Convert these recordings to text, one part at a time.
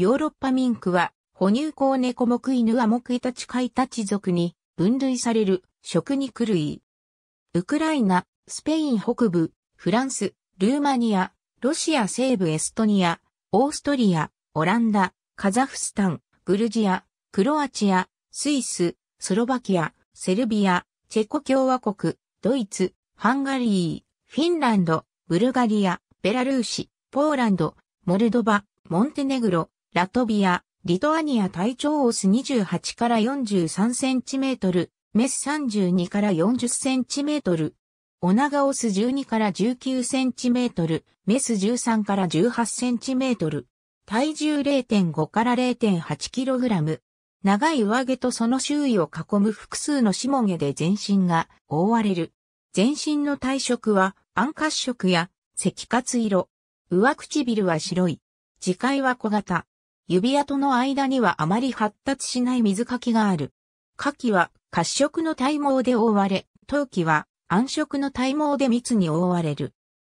ヨーロッパミンクは、哺乳口猫目犬は目イタチカイタチ族に分類される食肉類。ウクライナ、スペイン北部、フランス、ルーマニア、ロシア西部エストニア、オーストリア、オランダ、カザフスタン、グルジア、クロアチア、スイス、スロバキア、セルビア、チェコ共和国、ドイツ、ハンガリー、フィンランド、ブルガリア、ベラルーシ、ポーランド、モルドバ、モンテネグロ、ラトビア、リトアニア体長オス28から43センチメートル、メス32から40センチメートル、オナガオス12から19センチメートル、メス13から18センチメートル、体重0.5から0.8キログラム、長い上毛とその周囲を囲む複数の下毛で全身が覆われる。全身の体色は暗褐色や赤褐色、上唇は白い。次回は小型。指輪との間にはあまり発達しない水かきがある。下記は褐色の体毛で覆われ、陶器は暗色の体毛で密に覆われる。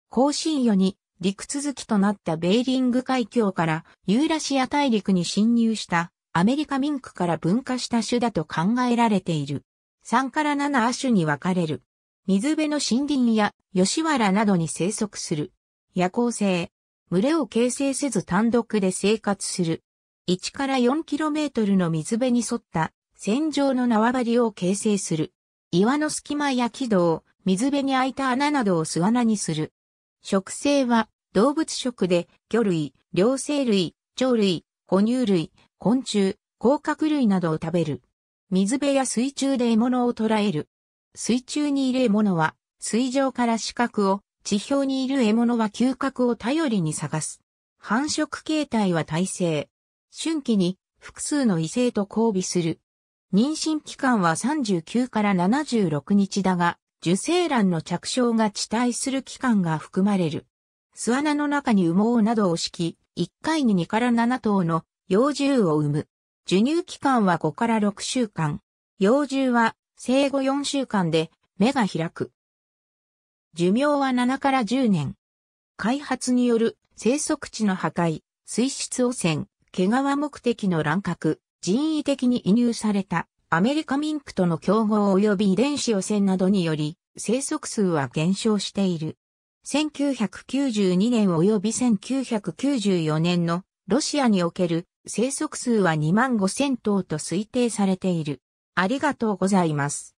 更新与に陸続きとなったベーリング海峡からユーラシア大陸に侵入したアメリカ民区から分化した種だと考えられている。3から7亜種に分かれる。水辺の森林や吉原などに生息する。夜行性。群れを形成せず単独で生活する。1から 4km の水辺に沿った線状の縄張りを形成する。岩の隙間や軌道、水辺に開いた穴などを巣穴にする。植生は動物食で魚類、両生類、鳥類、哺乳類、昆虫、甲殻類などを食べる。水辺や水中で獲物を捕らえる。水中にいる獲物は水上から視覚を、地表にいる獲物は嗅覚を頼りに探す。繁殖形態は耐性。春季に複数の異性と交尾する。妊娠期間は39から76日だが、受精卵の着床が遅滞する期間が含まれる。巣穴の中に羽毛などを敷き、1回に2から7頭の幼獣を産む。授乳期間は5から6週間。幼獣は生後4週間で目が開く。寿命は7から10年。開発による生息地の破壊、水質汚染、毛皮目的の乱獲、人為的に移入されたアメリカミンクとの競合及び遺伝子汚染などにより、生息数は減少している。1992年及び1994年のロシアにおける生息数は2万5 0 0 0頭と推定されている。ありがとうございます。